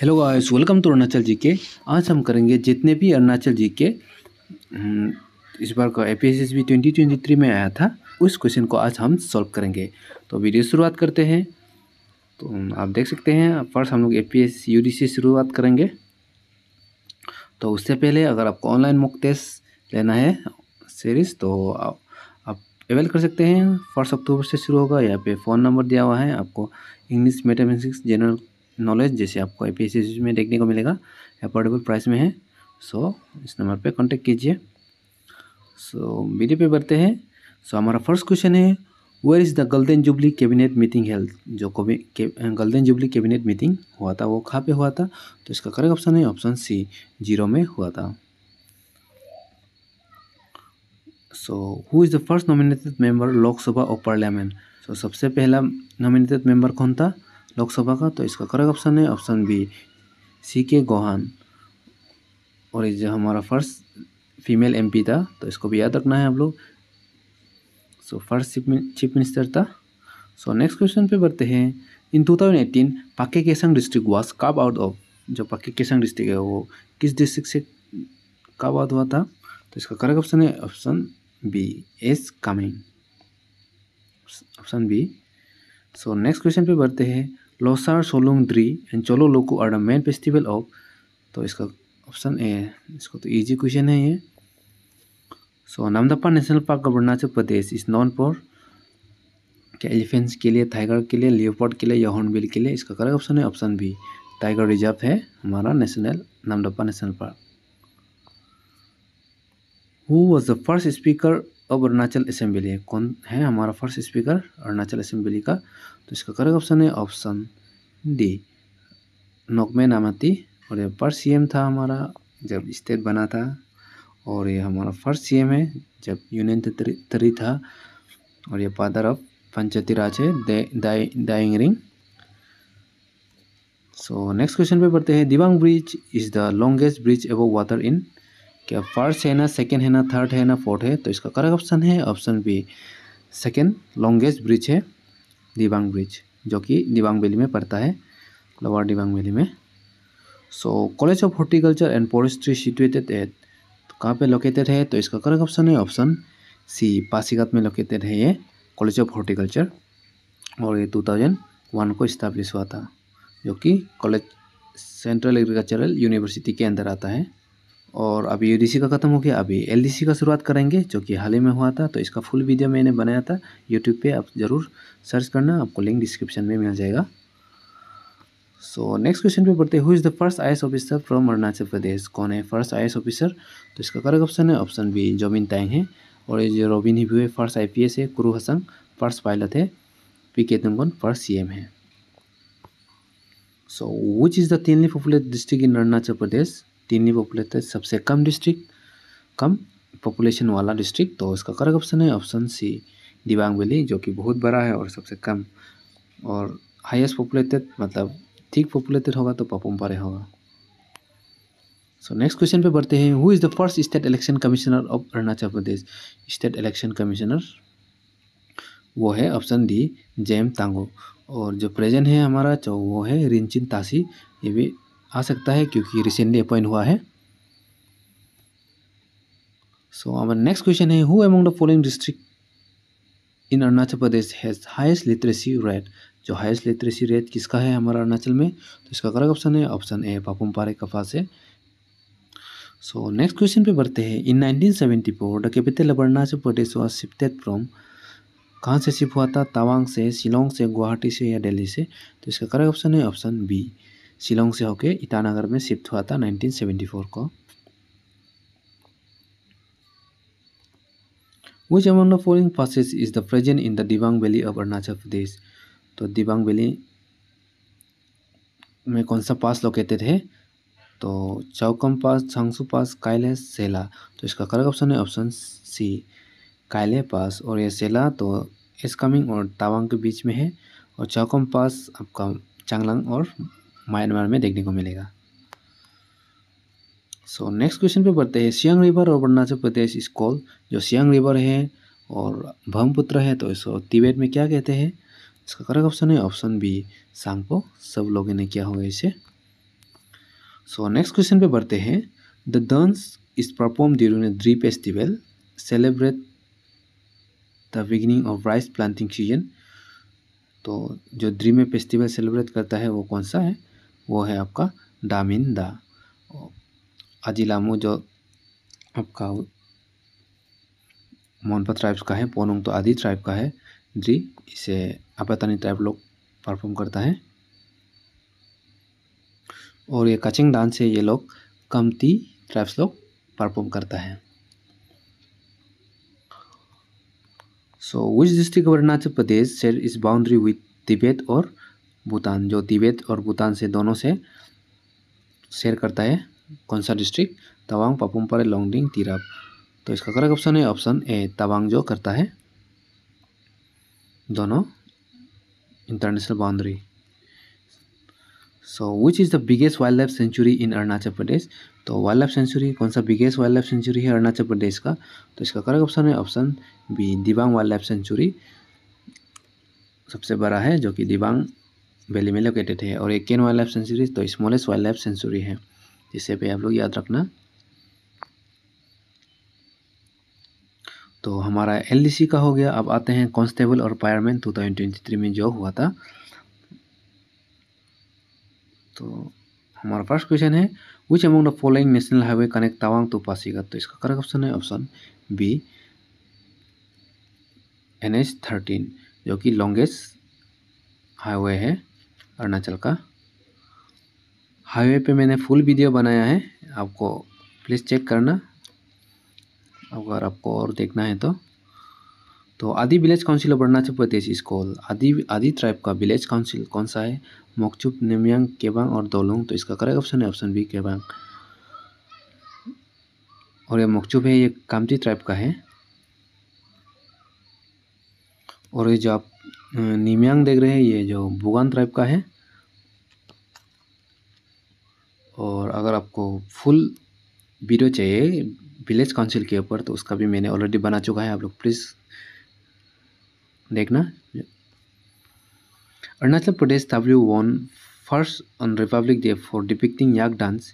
hello guys welcome to Arunachal G K आज हम करेंगे जितने भी अरुणाचल जी के इस बार का ए पी एस ट्वेंटी में आया था उस क्वेश्चन को आज हम सॉल्व करेंगे तो वीडियो शुरुआत करते हैं तो आप देख सकते हैं फर्स्ट हम लोग A P S U D से शुरुआत करेंगे तो उससे पहले अगर आपको ऑनलाइन मुक्त टेस्ट लेना है सीरीज़ तो आप अवेल कर सकते हैं फर्स्ट अक्टूबर से शुरू होगा यहाँ पे फ़ोन नंबर दिया हुआ है आपको इंग्लिश मैथमेटिक्स जनरल नॉलेज जैसे आपको आई पी में देखने को मिलेगा अफोर्डेबल प्राइस में है सो so, इस नंबर पे कांटेक्ट कीजिए सो वीडियो पे बढ़ते हैं सो so, हमारा फर्स्ट क्वेश्चन है where is the golden jubilee cabinet meeting held जो गोल्डन जुबली कैबिनेट मीटिंग हुआ था वो कहाँ पे हुआ था तो इसका करेक्ट ऑप्शन है ऑप्शन सी जीरो में हुआ था so who is the first nominated member Lok Sabha और पार्लियामेंट सो सबसे पहला नॉमिनेटेड मेंबर कौन था लोकसभा का तो इसका करेक्ट ऑप्शन है ऑप्शन बी सी के गोहान और ये जो हमारा फर्स्ट फीमेल एमपी था तो इसको भी याद रखना है आप लोग सो फर्स्ट चीफ मिनिस्टर था सो नेक्स्ट क्वेश्चन पे बढ़ते हैं in 2018 Pakke Kessang district was कब आउट ऑफ जो पाके केसंग डिस्ट्रिक्ट है वो किस डिस्ट्रिक्ट से कब आउट हुआ था तो इसका करेक्ट ऑप्शन है option B is coming option B so next question पे बढ़ते हैं Losar Solung Dree and Chalo Loku are the main festival of तो इसका ऑप्शन ए है इसको तो इजी क्वेश्चन है ये so Namdapha national park of Arunachal Pradesh is known for क्या एलिफेंट्स के लिए टाइगर के लिए लियोपॉर्ड के लिए या हॉर्नबिल के लिए इसका करेक्ट ऑप्शन है ऑप्शन बी टाइगर रिजर्व है हमारा national Namdapha national park who was the first speaker of Arunachal assembly कौन है हमारा फर्स्ट स्पीकर अरुणाचल असेंबली का तो इसका करेक्ट ऑप्शन है ऑप्शन डी नोकमे नामती और ये फर्स्ट एम था हमारा जब स्टेट बना था और ये हमारा फर्स्ट एम है जब यूनियन तरी था और ये फादर ऑफ पंचायती राज है दाइंग रिंग सो नेक्स्ट क्वेश्चन पे पढ़ते हैं Dibang bridge is the longest bridge above water in क्या फर्स्ट है ना सेकेंड है ना थर्ड है ना फोर्थ है तो इसका करेक्ट ऑप्शन है option B second longest bridge है दिबांग ब्रिज जो कि दिबांग वैली में पड़ता है लोअर दिबांग वैली में so college of horticulture and forestry situated at कहाँ पे लोकेटेड है तो इसका करेक्ट ऑप्शन है ऑप्शन सी पासीघाट में लोकेटेड है ये कॉलेज ऑफ हॉर्टिकल्चर और ये वन को इस्ताब्लिश हुआ था जो कि कॉलेज सेंट्रल एग्रीकल्चरल यूनिवर्सिटी के अंदर आता है और अभी यू का ख़त्म हो गया अभी एल का शुरुआत करेंगे जो कि हाल ही में हुआ था तो इसका फुल वीडियो मैंने बनाया था यूट्यूब पे आप ज़रूर सर्च करना आपको लिंक डिस्क्रिप्शन में मिल जाएगा सो नेक्स्ट क्वेश्चन पे पढ़ते हैं who is the first I officer from Arunachal Pradesh कौन है फर्स्ट आई ऑफिसर तो इसका करेक्ट ऑप्शन है ऑप्शन बी जोमिन तांग है और ये जो रॉबिन ही है फर्स्ट आई है कुरु हसन फर्स्ट पायलट है P K Thungon first C है सो which is the thinly popular district in Arunachal Pradesh thinly populate है सबसे कम डिस्ट्रिक्ट कम पॉपुलेशन वाला डिस्ट्रिक्ट तो इसका करेक्ट ऑप्शन है ऑप्शन सी दिबांग वैली जो कि बहुत बड़ा है और सबसे कम और हाईएस्ट पॉपुलेटेड मतलब ठीक पॉपुलेटेड होगा तो पारे होगा सो नेक्स्ट क्वेश्चन पे बढ़ते हैं who is the first state election commissioner of Arunachal Pradesh state election commissioner वो है ऑप्शन डी जेम तांगो और जो प्रेजेंट है हमारा तो वो है रिंचिन तासी ये भी आ सकता है क्योंकि रिसेंटली अपॉइंट हुआ है सो आवर नेक्स्ट क्वेश्चन है who among the following district in Arunachal Pradesh has highest literacy rate जो हाइस्ट लिटरेसी रेट किसका है हमारा अरुणाचल में तो इसका करेक्ट ऑप्शन है ऑप्शन ए पापुम पारे कफा से सो नेक्स्ट क्वेश्चन पे बढ़ते हैं in 1974 the capital of Arunachal Pradesh was shifted from कहाँ से शिफ्ट हुआ था तवांग से शिलोंग से गुवाहाटी से या दिल्ली से तो इसका करेक्ट ऑप्शन है ऑप्शन बी शिलोंग से होके ईटानगर में शिफ्ट हुआ था 1974 को Which among the following passes is the present in the Dibang valley of Arunachal Pradesh तो दिबांग वैली में कौन सा पास लोकेटेड है तो चौकम पास छंगसू पास कायले सेला तो इसका करेक्ट ऑप्शन है ऑप्शन सी कायले पास और ये सेला तो इसकमिंग और तावांग के बीच में है और चौकम पास आपका चांगलांग और म्यांमार में देखने को मिलेगा सो नेक्स्ट क्वेश्चन पे बढ़ते हैं सियांग रिवर और अरुणाचल प्रदेश इस कॉल जो सियांग रिवर है और ब्रह्मपुत्र है तो इसको तिबेट में क्या कहते हैं इसका करेक्ट ऑप्शन है ऑप्शन बी सांगपो सब लोगों ने क्या होगा इसे सो नेक्स्ट क्वेश्चन पे बढ़ते हैं the dance is perform during Dree festival celebrate the beginning of rice planting season तो जो ड्रीम में फेस्टिवल सेलिब्रेट करता है वो कौन सा है वो है आपका डामिंदा अजिलामू जो आपका मोनपा ट्राइब्स का है पोनोंग तो आदि ट्राइब का है जी इसे अपतानी ट्राइब लोग परफॉर्म करता है और ये कचिंग डांस है ये लोग कमती ट्राइब्स लोग परफॉर्म करता है सो which district Arunachal Pradesh Pradesh share boundary with with और भूटान जो तिब्बत और भूटान से दोनों से शेयर करता है कौन सा डिस्ट्रिक्ट तवांग पपुम पर लॉन्गडिंग तिराप तो इसका करेक्ट ऑप्शन है ऑप्शन ए तवांग जो करता है दोनों international boundary so which is the biggest wildlife sanctuary in Arunachal Pradesh तो वाइल्ड लाइफ सेंचुरी कौन सा बिगेस्ट वाइल्ड लाइफ सेंचुरी है अरुणाचल प्रदेश का तो इसका करेक्ट ऑप्शन है option B Dibang wildlife sanctuary सबसे बड़ा है जो कि दिबांग वैली में लोकेटेड है और एक कैन वाइल्ड लाइफ सेंचुरी तो स्मॉलेस्ट वाइल्ड लाइफ सेंचुरी है जिसे पे आप लोग याद रखना तो हमारा एलडीसी का हो गया अब आते हैं कांस्टेबल और फायरमैन थ्री में जो हुआ था तो हमारा फर्स्ट क्वेश्चन है which among the following national highway connect Tawang to Pasighat तो इसका करेक्ट ऑप्शन है option B N H thirteen जो कि लॉन्गेस्ट हाईवे है अरुणाचल का हाईवे पे मैंने फुल वीडियो बनाया है आपको प्लीज़ चेक करना अगर आपको और देखना है तो तो Adi village council of Arunachal Pradesh is call आदि आदि ट्राइब का विलेज काउंसिल कौन सा है मोकचुप नेमियांग केबांग और दोलोंग तो इसका करेक्ट ऑप्शन है ऑप्शन बी केबांग और ये मोकचुप है ये कामती ट्राइब का है और ये जो आप निम्यांग देख रहे हैं ये जो बुगान ट्राइब का है और अगर आपको फुल वीडियो चाहिए विलेज काउंसिल के ऊपर तो उसका भी मैंने ऑलरेडी बना चुका है आप लोग प्लीज़ देखना Arunachal Pradesh W one first on republic day for depicting yak dance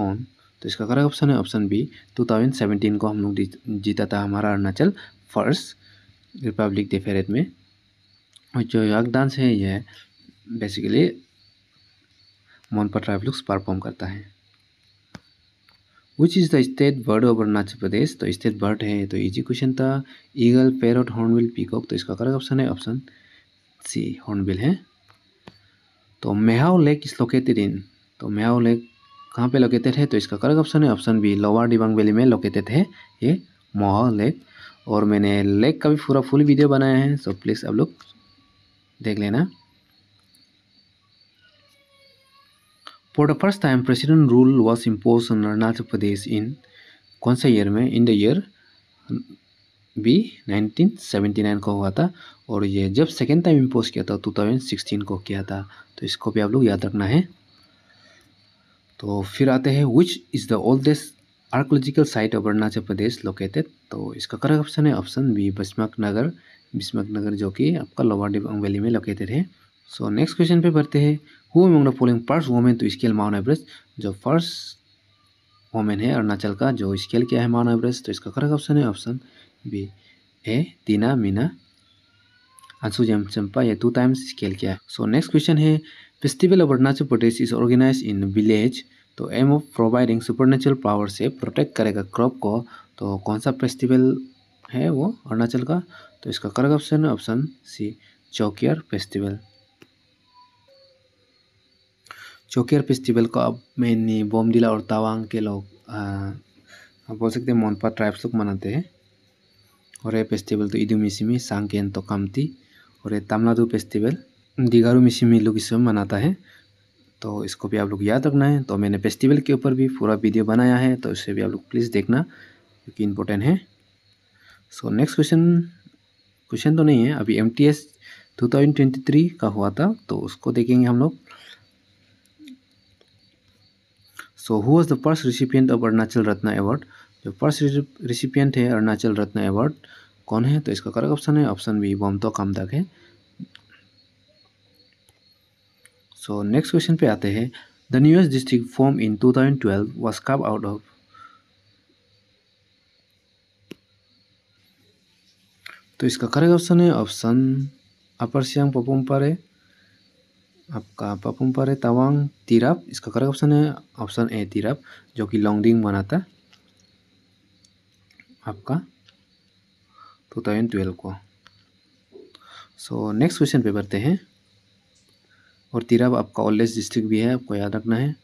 on तो इसका करेक्ट ऑप्शन है ऑप्शन बी 2017 को हम लोग जीता था हमारा Arunachal first republic day parade में और जो याक डांस है यह बेसिकली मोहन पटरा लुक्स परफॉर्म करता है which is the state bird of Arunachal Pradesh तो स्टेट बर्ड है तो इजी क्वेश्चन था ईगल पेरोट हॉर्नबिल पीकॉक तो इसका करेक्ट ऑप्शन है ऑप्शन सी हॉर्नबिल है तो Mehao lake is located in तो मेहाओ लेक कहाँ पे लोकेटेड है तो इसका करेक्ट ऑप्शन है option B lower Dibang valley में लोकेटेड है ये मोहा लेक और मैंने लेक का भी पूरा फुल वीडियो बनाया है सो प्लीज़ आप लोग देख लेना For the first time, President rule was imposed on Arunachal Pradesh in कौन सा ईयर में इन द ईयर सेवेंटी 1979 को हुआ था और ये जब सेकेंड टाइम इम्पोज किया था 2016 को किया था तो इसको भी आप लोग याद रखना है तो फिर आते हैं which is the oldest archaeological site of Arunachal Pradesh located तो इसका करेक्ट ऑप्शन है option B Bhismaknagar Bhismaknagar जो कि आपका लोअर डिबांग वैली में लोकेटेड है सो नेक्स्ट क्वेश्चन पे बढ़ते हैं who among the following first women to scale mount Everest जो फर्स्ट वोमेन है अरुणाचल का जो स्केल किया है माउंट एवरेस्ट तो इसका करेक्ट ऑप्शन है ऑप्शन बी ए दीना मीना अंशु जम चंपा ये टू टाइम्स स्केल किया है सो नेक्स्ट क्वेश्चन है festival of Arunachal Pradesh is organise in village तो aim of providing super natural power से प्रोटेक्ट करेगा क्रॉप को तो कौन सा फेस्टिवल है वो अरुणाचल का तो इसका करेक्ट ऑप्शन है option C Chokiyar festival Chokiyar festival को अब मेनली बोमदिला और तवांग के लोग आप बोल सकते हैं मोनपा ट्राइब्स लोग मनाते हैं और ये फेस्टिवल तो इदुमिसिमी सांकेन तो कामती और ये तमिलनाडु फेस्टिवल दिगारू मिसिमी लोग इसमें मनाता है तो इसको भी आप लोग याद रखना है तो मैंने फेस्टिवल के ऊपर भी पूरा वीडियो बनाया है तो इसे भी आप लोग प्लीज़ देखना क्योंकि इम्पोर्टेंट है सो नेक्स्ट क्वेश्चन क्वेश्चन तो नहीं है अभी M T S two thousand twenty three का हुआ था तो उसको देखेंगे हम लोग so who was the first recipient of Arunachal Ratna award जो फर्स्ट रिसिपियंट है अरुणाचल रत्न अवार्ड कौन है तो इसका करेक्ट ऑप्शन है ऑप्शन बी बोमतो कामदाग है सो नेक्स्ट क्वेश्चन पे आते हैं the newest district form in two thousand twelve was कब आउट ऑफ तो इसका करेक्ट ऑप्शन है ऑप्शन अपर सियांग पोपोम्पारे आपका पपुम पर है तवांग तिरप इसका करेक्ट ऑप्शन है ऑप्शन ए तिरप जो कि लॉन्गडिंग बनाता आपका टू थाउजेंड ट्वेल्व को सो नेक्स्ट क्वेश्चन पे बढ़ते हैं और तिरप आपका ओल्डेस्ट डिस्ट्रिक्ट भी है आपको याद रखना है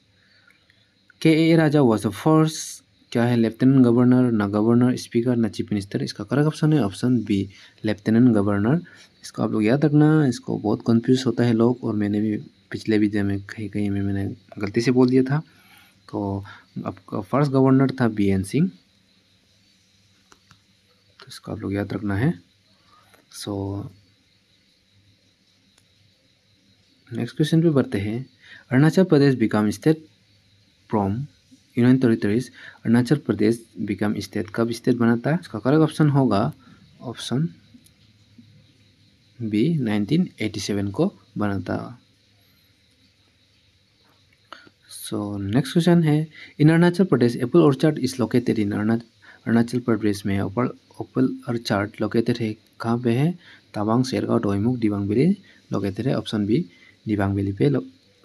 के A Raja was the first क्या है लेफ्टिनेंट गवर्नर ना गवर्नर स्पीकर ना चीफ मिनिस्टर इसका करेक्ट ऑप्शन है ऑप्शन बी लेफ्टिनेंट गवर्नर इसको आप लोग याद रखना इसको बहुत कंफ्यूज होता है लोग और मैंने भी पिछले वीडियो में कहीं कहीं में मैंने गलती से बोल दिया था तो आपका फर्स्ट गवर्नर था बी एन सिंह तो इसको आप लोग याद रखना है सो नेक्स्ट क्वेश्चन पे बढ़ते हैं Arunachal Pradesh become state from union territories Arunachal Pradesh become state कब स्टेट बना था इसका करेक्ट ऑप्शन होगा ऑप्शन बी 1987 को बना था सो नेक्स्ट क्वेश्चन है in Arunachal Pradesh apple orchard is located in Arunachal Pradesh में ओपल एप्पल ऑर्चर्ड लोकेटेड है कहाँ पे है तवांग शेरगांव डोईमुख दिबांग वैली लोकेटेड है ऑप्शन बी दिबांग वैली पे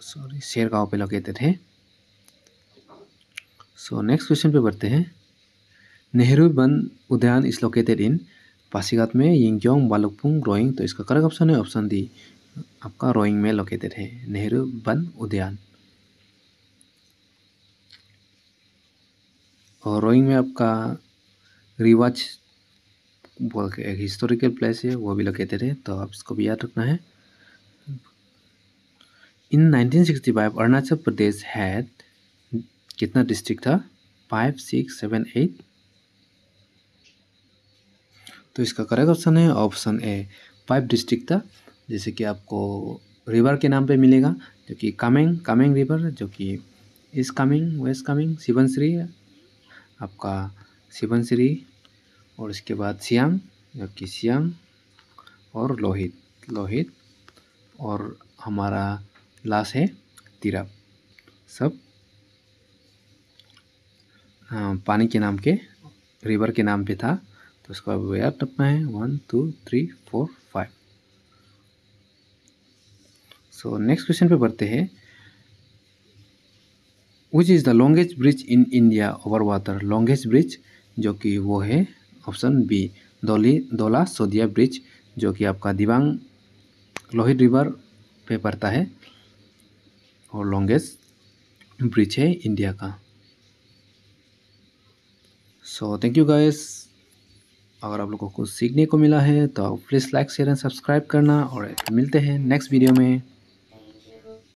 सॉरी शेरगांव पे लोकेटेड है सो नेक्स्ट क्वेश्चन पे बढ़ते हैं Nehru Van Udyan is located in Pasighat में यिंगजोंग बालकपुंग रोइंग तो इसका करेक्ट ऑप्शन है ऑप्शन डी आपका रोइंग में लोकेटेड है नेहरू वन उद्यान और रोइंग में आपका रिवाज बोल के एक हिस्टोरिकल प्लेस है वो भी लोकेटेड है तो आप इसको भी याद रखना है in nineteen sixty five Arunachal Pradesh had कितना डिस्ट्रिक्ट था फाइव सिक्स सेवन एट तो इसका करेक्ट ऑप्शन है ऑप्शन ए फाइव डिस्ट्रिक्ट था जैसे कि आपको रिवर के नाम पे मिलेगा जो कि कामेंग कामेंग रिवर जो कि ईस्ट कमिंग वेस्ट कामिंग शिवनश्री आपका शिवनश्री और इसके बाद सियांग जो कि सियांग और लोहित लोहित और हमारा लास्ट है तिरप सब हाँ, पानी के नाम के रिवर के नाम पे था तो उसका अब याद टपना है one two three four five so next question पे बढ़ते हैं which is the longest bridge in India over water longest bridge जो कि वो है ऑप्शन बी दोली दोला सोदिया ब्रिज जो कि आपका दिबांग लोहित रिवर पे पड़ता है और लॉन्गेस्ट ब्रिज है इंडिया का सो थैंक यू गाइस अगर आप लोगों को कुछ सीखने को मिला है तो please like share and subscribe करना और मिलते हैं नेक्स्ट वीडियो में